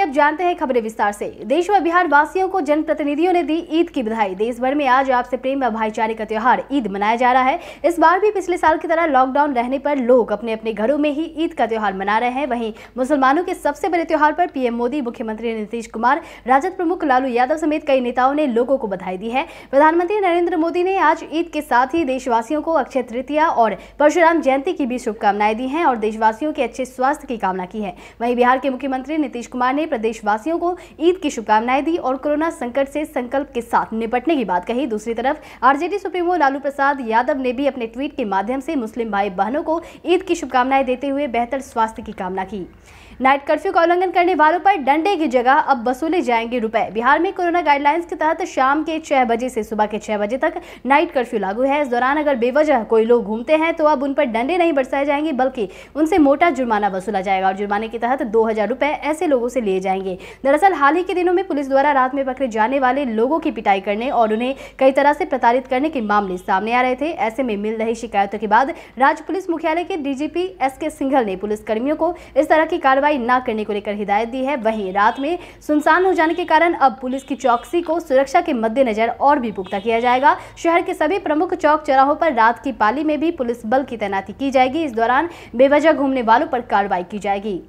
अब जानते हैं खबरें विस्तार से देश व बिहार वासियों को जनप्रतिनिधियों ने दी ईद की बधाई देश भर में आज आपसे प्रेम व भाईचारे का त्यौहार ईद मनाया जा रहा है इस बार भी पिछले साल की तरह लॉकडाउन रहने पर लोग अपने अपने घरों में ही ईद का त्यौहार मना रहे हैं वहीं मुसलमानों के सबसे बड़े त्यौहार पर पीएम मोदी मुख्यमंत्री नीतीश कुमार राजद प्रमुख लालू यादव समेत कई नेताओं ने लोगों को बधाई दी है प्रधानमंत्री नरेंद्र मोदी ने आज ईद के साथ ही देशवासियों को अक्षय तृतीया और परशुराम जयंती की भी शुभकामनाएं दी है और देशवासियों के अच्छे स्वास्थ्य की कामना की है वही बिहार के मुख्यमंत्री नीतीश कुमार ने ने प्रदेशवासियों को ईद की शुभकामनाएं दी और कोरोना संकट से संकल्प के साथ निपटने की बात कही दूसरी तरफ आरजेडी सुप्रीमो लालू प्रसाद यादव ने भी अपने ट्वीट के माध्यम से मुस्लिम भाई बहनों को ईद की शुभकामनाएं देते हुए बेहतर स्वास्थ्य की कामना की नाइट कर्फ्यू का उल्लंघन करने वालों पर डंडे की जगह अब वसूले जाएंगे रुपए बिहार में कोरोना गाइडलाइंस के तहत शाम के छह बजे से सुबह के छह बजे तक नाइट कर्फ्यू लागू है इस दौरान अगर बेवजह कोई लोग घूमते हैं तो अब उन पर डंडे नहीं बरसाए जाएंगे बल्कि उनसे मोटा जुर्माना वसूला जाएगा और जुर्माने के तहत दो रुपए ऐसे लोगों से लिए जाएंगे दरअसल हाल ही के दिनों में पुलिस द्वारा रात में पकड़े जाने वाले लोगों की पिटाई करने और उन्हें कई तरह से प्रताड़ित करने के मामले सामने आ रहे थे ऐसे में मिल रही शिकायतों के बाद राज्य पुलिस मुख्यालय के डीजीपी एस के सिंघल ने पुलिसकर्मियों को इस तरह की कार्रवाई कार्रवाई न करने को लेकर हिदायत दी है वहीं रात में सुनसान हो जाने के कारण अब पुलिस की चौकसी को सुरक्षा के मद्देनजर और भी पुख्ता किया जाएगा शहर के सभी प्रमुख चौक चौराहों पर रात की पाली में भी पुलिस बल की तैनाती की जाएगी इस दौरान बेवजह घूमने वालों पर कार्रवाई की जाएगी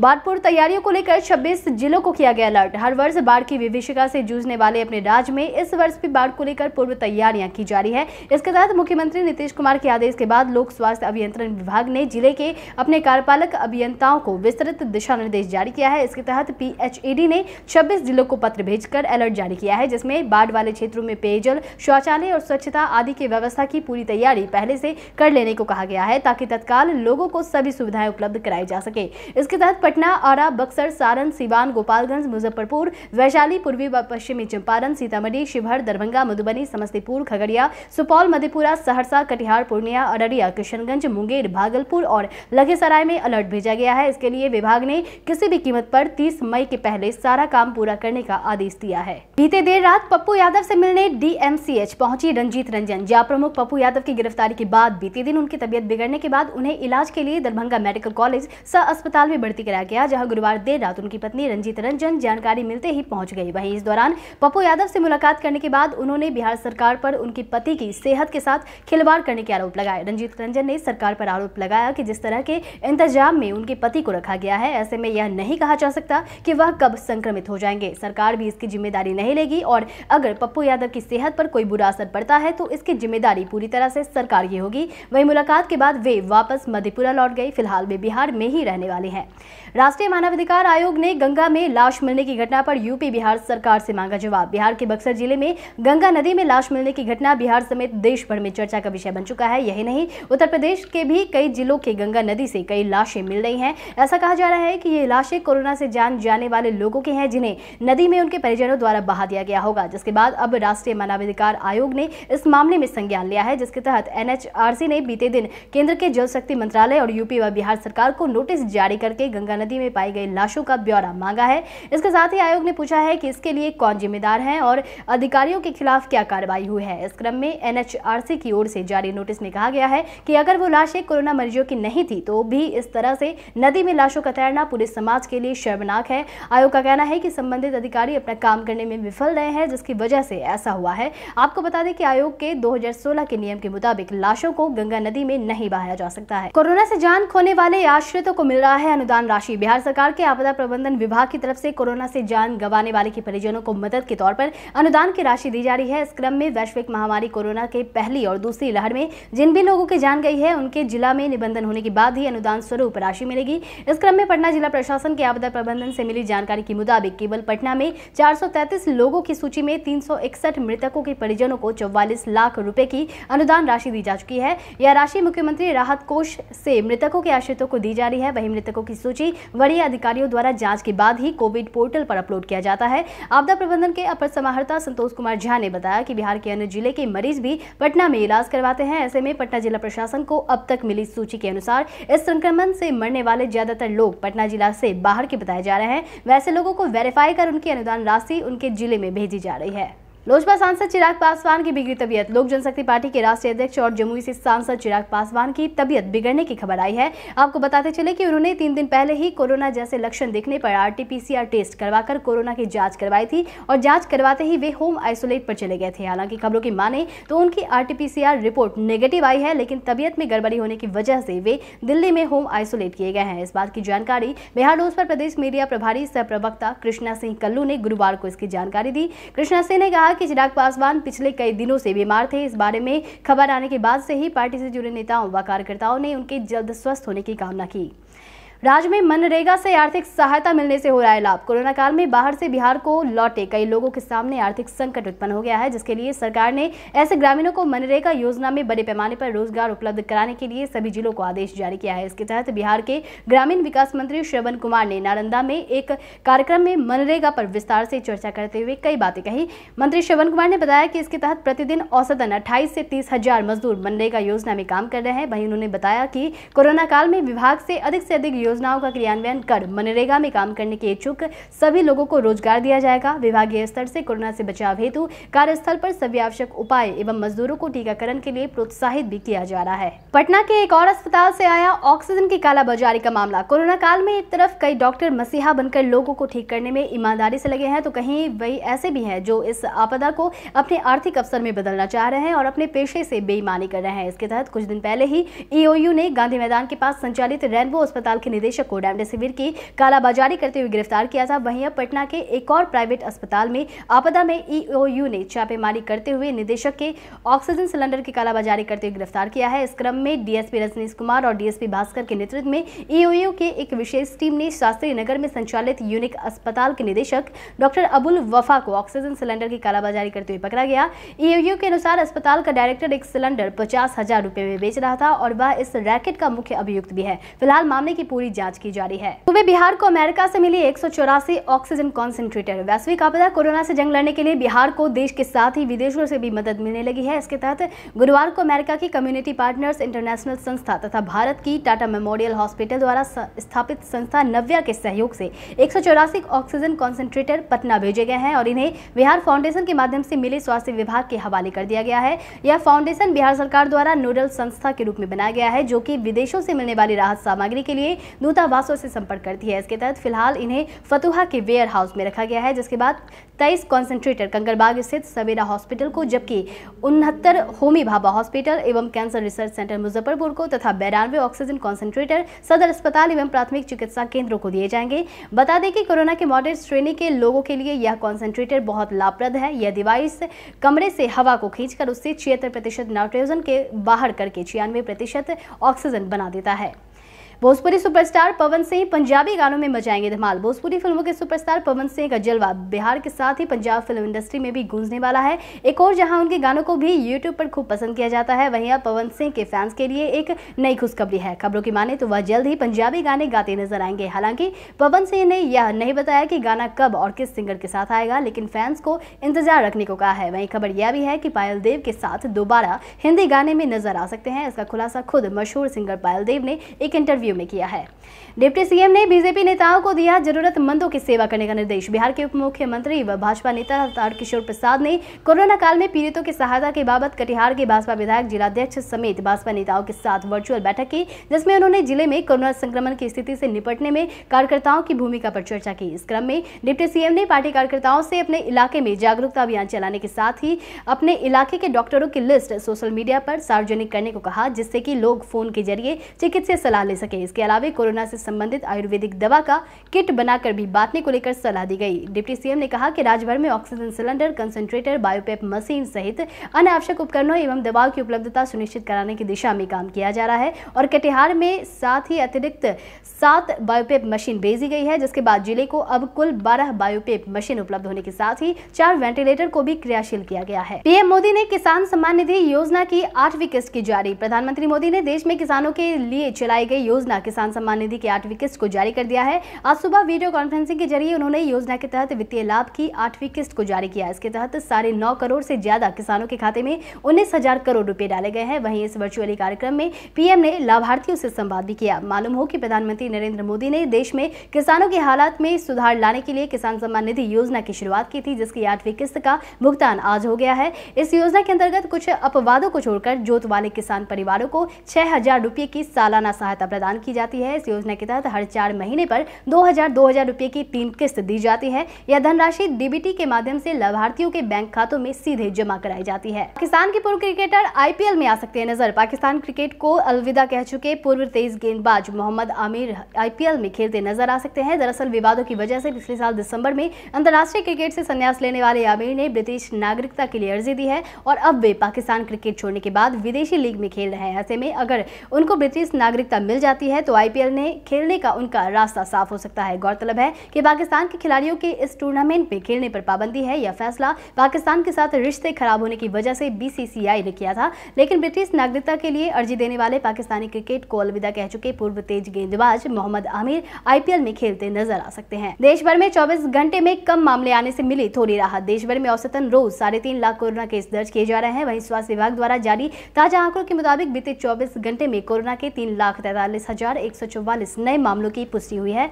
बाढ़ पूर्व तैयारियों को लेकर 26 जिलों को किया गया अलर्ट हर वर्ष बाढ़ की विभिषिका से जूझने वाले अपने राज्य में इस वर्ष भी बाढ़ को लेकर पूर्व तैयारियां की जा रही है इसके तहत मुख्यमंत्री नीतीश कुमार के आदेश के बाद लोक स्वास्थ्य अभियंत्रण विभाग ने जिले के अपने कार्यपालक अभियंताओं को विस्तृत दिशा निर्देश जारी किया है इसके तहत पी ने छब्बीस जिलों को पत्र भेजकर अलर्ट जारी किया है जिसमें बाढ़ वाले क्षेत्रों में पेयजल शौचालय और स्वच्छता आदि की व्यवस्था की पूरी तैयारी पहले से कर लेने को कहा गया है ताकि तत्काल लोगों को सभी सुविधाएं उपलब्ध कराई जा सके इसके तहत पटना आरा बक्सर सारण सीवान गोपालगंज मुजफ्फरपुर वैशाली पूर्वी व पश्चिमी चंपारण सीतामढ़ी शिवहर दरभंगा मधुबनी समस्तीपुर खगड़िया सुपौल मधेपुरा सहरसा कटिहार पूर्णिया अररिया किशनगंज मुंगेर भागलपुर और लखीसराय में अलर्ट भेजा गया है इसके लिए विभाग ने किसी भी कीमत पर 30 मई के पहले सारा काम पूरा करने का आदेश दिया है बीते देर रात पप्पू यादव से मिलने डीएमसीएच पहुंची रंजीत रंजन जिला प्रमुख पप्पू यादव की गिरफ्तारी के बाद बीते दिन उनकी तबियत बिगड़ने के बाद उन्हें इलाज के लिए दरभंगा मेडिकल कॉलेज सह अस्पताल में भर्ती गिराया गया जहां गुरुवार देर रात उनकी पत्नी रंजीत रंजन जानकारी मिलते ही पहुंच गई वहीं इस दौरान पप्पू यादव से मुलाकात करने के बाद उन्होंने बिहार सरकार पर उनके पति की सेहत के साथ खिलवाड़ करने के आरोप लगाए रंजीत रंजन ने सरकार पर आरोप लगाया कि जिस तरह के इंतजाम में उनके पति को रखा गया है ऐसे में यह नहीं कहा जा सकता कि वह कब संक्रमित हो जाएंगे सरकार भी इसकी जिम्मेदारी नहीं लेगी और अगर पप्पू यादव की सेहत पर कोई बुरा असर पड़ता है तो इसकी जिम्मेदारी पूरी तरह से सरकार की होगी वही मुलाकात के बाद वे वापस मधेपुरा लौट गई फिलहाल वे बिहार में ही रहने वाले हैं राष्ट्रीय मानवाधिकार आयोग ने गंगा में लाश मिलने की घटना पर यूपी बिहार सरकार से मांगा जवाब बिहार के बक्सर जिले में गंगा नदी में लाश मिलने की घटना बिहार समेत देश भर में चर्चा का विषय बन चुका है यही नहीं उत्तर प्रदेश के भी कई जिलों के गंगा नदी से कई लाशें मिल रही हैं ऐसा कहा जा रहा है कि ये लाशें कोरोना से जान जाने वाले लोगों के हैं जिन्हें नदी में उनके परिजनों द्वारा बहा दिया गया होगा जिसके बाद अब राष्ट्रीय मानवाधिकार आयोग ने इस मामले में संज्ञान लिया है जिसके तहत एनएचआरसी ने बीते दिन केंद्र के जल शक्ति मंत्रालय और यूपी व बिहार सरकार को नोटिस जारी करके गंगा गंगा नदी में पाई गई लाशों का ब्यौरा मांगा है इसके साथ ही आयोग ने पूछा है कि इसके लिए कौन जिम्मेदार है और अधिकारियों के खिलाफ क्या कार्रवाई हुई है इस क्रम में एनएचआरसी की ओर से जारी नोटिस में कहा गया है कि अगर वो लाशें कोरोना मरीजों की नहीं थी तो भी इस तरह से नदी में लाशों का तैरना पूरे समाज के लिए शर्मनाक है आयोग का कहना है कि संबंधित अधिकारी अपना काम करने में विफल रहे हैं जिसकी वजह से ऐसा हुआ है आपको बता दें कि आयोग के 2016 के नियम के मुताबिक लाशों को गंगा नदी में नहीं बहाया जा सकता है कोरोना से जान खोने वाले आश्रितों को मिल रहा है अनुदान राशि राशि बिहार सरकार के आपदा प्रबंधन विभाग की तरफ से कोरोना से जान गंवाने वाले के परिजनों को मदद के तौर पर अनुदान की राशि दी जा रही है इस क्रम में वैश्विक महामारी कोरोना के पहली और दूसरी लहर में जिन भी लोगों की जान गई है उनके जिला में निबंधन होने के बाद ही अनुदान स्वरूप राशि मिलेगी इस क्रम में पटना जिला प्रशासन के आपदा प्रबंधन से मिली जानकारी के मुताबिक केवल पटना में चार लोगों की सूची में तीन मृतकों के परिजनों को चौवालीस लाख रुपए की अनुदान राशि दी जा चुकी है यह राशि मुख्यमंत्री राहत कोष से मृतकों के आश्रितों को दी जा रही है वही मृतकों की सूची भी वरीय अधिकारियों द्वारा जांच के बाद ही कोविड पोर्टल पर अपलोड किया जाता है आपदा प्रबंधन के अपर समाहर्ता संतोष कुमार झा ने बताया कि बिहार के अन्य जिले के मरीज भी पटना में इलाज करवाते हैं ऐसे में पटना जिला प्रशासन को अब तक मिली सूची के अनुसार इस संक्रमण से मरने वाले ज्यादातर लोग पटना जिला से बाहर के बताए जा रहे हैं वैसे लोगों को वेरीफाई कर उनकी अनुदान राशि उनके जिले में भेजी जा रही है लोजपा सांसद चिराग पासवान की बिगड़ी तबीयत लोक जनशक्ति पार्टी के राष्ट्रीय अध्यक्ष और जमुई से सांसद चिराग पासवान की तबीयत बिगड़ने की खबर आई है आपको बताते चले कि उन्होंने तीन दिन पहले ही कोरोना जैसे लक्षण दिखने पर आरटीपीसीआर टेस्ट करवाकर कोरोना की जांच करवाई थी और जांच करवाते ही वे होम आइसोलेट पर चले गए थे हालांकि खबरों की माने तो उनकी आर रिपोर्ट नेगेटिव आई है लेकिन तबियत में गड़बड़ी होने की वजह से वे दिल्ली में होम आइसोलेट किए गए हैं इस बात की जानकारी बिहार लोजपा पर प्रदेश मीडिया प्रभारी सह प्रवक्ता कृष्णा सिंह कल्लू ने गुरुवार को इसकी जानकारी दी कृष्णा सिंह ने कहा कहा कि चिराग पासवान पिछले कई दिनों से बीमार थे इस बारे में खबर आने के बाद से ही पार्टी से जुड़े नेताओं व कार्यकर्ताओं ने उनके जल्द स्वस्थ होने की कामना की राज्य में मनरेगा से आर्थिक सहायता मिलने से हो रहा है लाभ कोरोना काल में बाहर से बिहार को लौटे कई लोगों के सामने आर्थिक संकट उत्पन्न हो गया है जिसके लिए सरकार ने ऐसे ग्रामीणों को मनरेगा योजना में बड़े पैमाने पर रोजगार उपलब्ध कराने के लिए सभी जिलों को आदेश जारी किया है इसके तहत बिहार के ग्रामीण विकास मंत्री श्रवण कुमार ने नालंदा में एक कार्यक्रम में मनरेगा पर विस्तार से चर्चा करते हुए कई बातें कही मंत्री श्रवण कुमार ने बताया कि इसके तहत प्रतिदिन औसतन अट्ठाईस से तीस हजार मजदूर मनरेगा योजना में काम कर रहे हैं वहीं उन्होंने बताया कि कोरोना काल में विभाग से अधिक से अधिक योजनाओं का क्रियान्वयन कर मनरेगा में काम करने के इच्छुक सभी लोगों को रोजगार दिया जाएगा विभागीय स्तर से कोरोना से बचाव हेतु कार्यस्थल पर सभी आवश्यक उपाय एवं मजदूरों को टीकाकरण के लिए प्रोत्साहित भी किया जा रहा है पटना के एक और अस्पताल से आया ऑक्सीजन की कालाबाजारी का मामला कोरोना काल में एक तरफ कई डॉक्टर मसीहा बनकर लोगों को ठीक करने में ईमानदारी से लगे हैं तो कहीं वही ऐसे भी हैं जो इस आपदा को अपने आर्थिक अवसर में बदलना चाह रहे हैं और अपने पेशे से बेईमानी कर रहे हैं इसके तहत कुछ दिन पहले ही ईओयू ने गांधी मैदान के पास संचालित रेनबो अस्पताल के निदेशक को रेमडेसिविर की कालाबाजारी करते हुए गिरफ्तार किया था वहीं पटना के एक और प्राइवेट अस्पताल में आपदा में ईओयू e ने छापेमारी करते हुए निदेशक के ऑक्सीजन सिलेंडर की कालाबाजारी करते हुए गिरफ्तार किया है इस क्रम में डीएसपी रजनीश कुमार और डीएसपी भास्कर के नेतृत्व में ईओयू e के एक विशेष टीम ने शास्त्री नगर में संचालित यूनिक अस्पताल के निदेशक डॉक्टर अबुल वफा को ऑक्सीजन सिलेंडर की कालाबाजारी करते हुए पकड़ा गया ईओयू e के अनुसार अस्पताल का डायरेक्टर एक सिलेंडर पचास हजार रुपए में बेच रहा था और वह इस रैकेट का मुख्य अभियुक्त भी है फिलहाल मामले की पूरी पूरी जांच की जा रही है पूर्वी बिहार को अमेरिका से मिली एक ऑक्सीजन कॉन्सेंट्रेटर वैश्विक आपदा कोरोना से जंग लड़ने के लिए बिहार को देश के साथ ही विदेशों से भी मदद मिलने लगी है इसके तहत गुरुवार को अमेरिका की कम्युनिटी पार्टनर्स इंटरनेशनल संस्था तथा भारत की टाटा मेमोरियल हॉस्पिटल द्वारा स्थापित संस्था नव्या के सहयोग से एक ऑक्सीजन कॉन्सेंट्रेटर पटना भेजे गए हैं और इन्हें बिहार फाउंडेशन के माध्यम से मिले स्वास्थ्य विभाग के हवाले कर दिया गया है यह फाउंडेशन बिहार सरकार द्वारा नोडल संस्था के रूप में बनाया गया है जो कि विदेशों से मिलने वाली राहत सामग्री के लिए दूतावासों से संपर्क करती है इसके तहत फिलहाल इन्हें फतुहा के वेयर हाउस में रखा गया है जिसके बाद तेईस कॉन्सेंट्रेटर कंकरबाग स्थित सवेरा हॉस्पिटल को जबकि उनहत्तर होमी भाभा हॉस्पिटल एवं कैंसर रिसर्च सेंटर मुजफ्फरपुर को तथा बैरानवे ऑक्सीजन कॉन्सेंट्रेटर सदर अस्पताल एवं प्राथमिक चिकित्सा केंद्रों को दिए जाएंगे बता दें कि कोरोना के मॉडरेट श्रेणी के लोगों के लिए यह कॉन्सेंट्रेटर बहुत लाभप्रद है यह डिवाइस कमरे से हवा को खींचकर उससे छिहत्तर प्रतिशत नाइट्रोजन के बाहर करके छियानवे प्रतिशत ऑक्सीजन बना देता है भोजपुरी सुपरस्टार पवन सिंह पंजाबी गानों में मचाएंगे धमाल भोजपुरी फिल्मों के सुपरस्टार पवन सिंह का जलवा बिहार के साथ ही पंजाब फिल्म इंडस्ट्री में भी गूंजने वाला है एक और जहां उनके गानों को भी यूट्यूब पर खूब पसंद किया जाता है वहीं अब पवन सिंह के फैंस के लिए एक नई खुशखबरी है खबरों की माने तो वह जल्द ही पंजाबी गाने गाते नजर आएंगे हालांकि पवन सिंह ने यह नहीं बताया कि गाना कब और किस सिंगर के साथ आएगा लेकिन फैंस को इंतजार रखने को कहा है वहीं खबर यह भी है कि पायल देव के साथ दोबारा हिंदी गाने में नजर आ सकते हैं इसका खुलासा खुद मशहूर सिंगर पायल देव ने एक इंटरव्यू इंटरव्यू में किया है डिप्टी सीएम ने बीजेपी नेताओं को दिया जरूरतमंदों की सेवा करने का निर्देश बिहार के उप मुख्यमंत्री व भाजपा नेता तारकिशोर किशोर प्रसाद ने कोरोना काल में पीड़ितों की सहायता के बाबत कटिहार के भाजपा विधायक जिलाध्यक्ष समेत भाजपा नेताओं के साथ वर्चुअल बैठक की जिसमें उन्होंने जिले में कोरोना संक्रमण की स्थिति से निपटने में कार्यकर्ताओं की भूमिका पर चर्चा की इस क्रम में डिप्टी सीएम ने पार्टी कार्यकर्ताओं से अपने इलाके में जागरूकता अभियान चलाने के साथ ही अपने इलाके के डॉक्टरों की लिस्ट सोशल मीडिया पर सार्वजनिक करने को कहा जिससे कि लोग फोन के जरिए चिकित्सीय सलाह ले सके गई इसके अलावा कोरोना से संबंधित आयुर्वेदिक दवा का किट बनाकर भी बांटने को लेकर सलाह दी गई डिप्टी सीएम ने कहा कि राज्य भर में ऑक्सीजन सिलेंडर कंसेंट्रेटर बायोपेप मशीन सहित अन्य आवश्यक उपकरणों एवं दवाओं की उपलब्धता सुनिश्चित कराने की दिशा में काम किया जा रहा है और कटिहार में साथ ही अतिरिक्त सात बायोपेप मशीन भेजी गई है जिसके बाद जिले को अब कुल बारह बायोपेप मशीन उपलब्ध होने के साथ ही चार वेंटिलेटर को भी क्रियाशील किया गया है पीएम मोदी ने किसान सम्मान निधि योजना की आठवीं किस्त की जारी प्रधानमंत्री मोदी ने देश में किसानों के लिए चलाई गई योजना योजना किसान सम्मान निधि की आठवीं किस्त को जारी कर दिया है आज सुबह वीडियो कॉन्फ्रेंसिंग के जरिए उन्होंने योजना के तहत वित्तीय लाभ की आठवीं किस्त को जारी किया इसके तहत साढ़े नौ करोड़ से ज्यादा किसानों के खाते में उन्नीस हजार करोड़ रुपए डाले गए हैं वहीं इस वर्चुअली कार्यक्रम में पीएम ने लाभार्थियों से संवाद भी किया मालूम हो कि प्रधानमंत्री नरेंद्र मोदी ने देश में किसानों के हालात में सुधार लाने के लिए किसान सम्मान निधि योजना की शुरुआत की थी जिसकी आठवीं किस्त का भुगतान आज हो गया है इस योजना के अंतर्गत कुछ अपवादों को छोड़कर जोत वाले किसान परिवारों को छह हजार की सालाना सहायता प्रदान प्रदान की जाती है इस योजना के तहत हर चार महीने पर दो हजार दो हजार की तीन किस्त दी जाती है यह धनराशि डीबीटी के माध्यम से लाभार्थियों के बैंक खातों में सीधे जमा कराई जाती है पाकिस्तान के पूर्व क्रिकेटर आईपीएल में आ सकते हैं नजर पाकिस्तान क्रिकेट को अलविदा कह चुके पूर्व तेज गेंदबाज मोहम्मद आमिर आईपीएल में खेलते नजर आ सकते हैं दरअसल विवादों की वजह से पिछले साल दिसंबर में अंतर्राष्ट्रीय क्रिकेट से संन्यास लेने वाले आमिर ने ब्रिटिश नागरिकता के लिए अर्जी दी है और अब वे पाकिस्तान क्रिकेट छोड़ने के बाद विदेशी लीग में खेल रहे हैं ऐसे में अगर उनको ब्रिटिश नागरिकता मिल जाती जाती है तो आईपीएल में खेलने का उनका रास्ता साफ हो सकता है गौरतलब है कि पाकिस्तान के खिलाड़ियों के इस टूर्नामेंट में खेलने पर पाबंदी है यह फैसला पाकिस्तान के साथ रिश्ते खराब होने की वजह से बीसीसीआई ने किया था लेकिन ब्रिटिश नागरिकता के लिए अर्जी देने वाले पाकिस्तानी क्रिकेट को अलविदा कह चुके पूर्व तेज गेंदबाज मोहम्मद आमिर आईपीएल में खेलते नजर आ सकते हैं देश भर में चौबीस घंटे में कम मामले आने से मिली थोड़ी राहत देश भर में औसतन रोज साढ़े तीन लाख कोरोना केस दर्ज किए जा रहे हैं वहीं स्वास्थ्य विभाग द्वारा जारी ताजा आंकड़ों के मुताबिक बीते चौबीस घंटे में कोरोना के तीन लाख तैतालीस नए मामलों की पुष्टि हुई है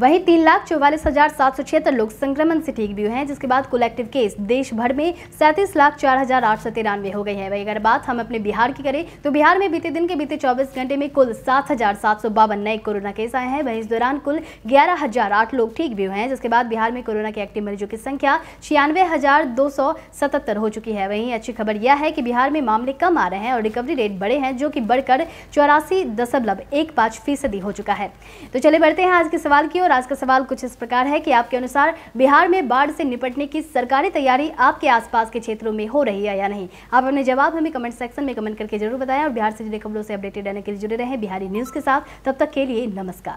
वहीं तीन लाख चौवालीस हजार सात सौ छिहत्तर लोग संक्रमण से ठीक भी हुए हैं जिसके बाद कुल एक्टिव केस देश भर में सैंतीस लाख चार हजार आठ सौ तिरानवे हो गए हैं वहीं अगर बात हम अपने बिहार की करें तो बिहार में बीते दिन के बीते चौबीस घंटे में कुल सात हजार सात सौ बावन नए कोरोना केस आए हैं वहीं इस दौरान कुल ग्यारह हजार आठ लोग ठीक भी हुए हैं जिसके बाद बिहार में कोरोना के एक्टिव मरीजों की संख्या छियानवे हजार दो सौ सतहत्तर हो चुकी है वहीं अच्छी खबर यह है कि बिहार में मामले कम आ रहे हैं और रिकवरी रेट बड़े हैं जो कि बढ़कर चौरासी दशमलव एक पाँच फीसदी हो चुका है तो चले बढ़ते हैं आज के सवाल की ओर और आज का सवाल कुछ इस प्रकार है कि आपके अनुसार बिहार में बाढ़ से निपटने की सरकारी तैयारी आपके आसपास के क्षेत्रों में हो रही है या नहीं आप अपने जवाब हमें कमेंट सेक्शन में कमेंट करके जरूर बताएं और बिहार से जुड़ी खबरों से अपडेटेड रहने के लिए जुड़े रहे बिहारी न्यूज़ के साथ तब तक के लिए नमस्कार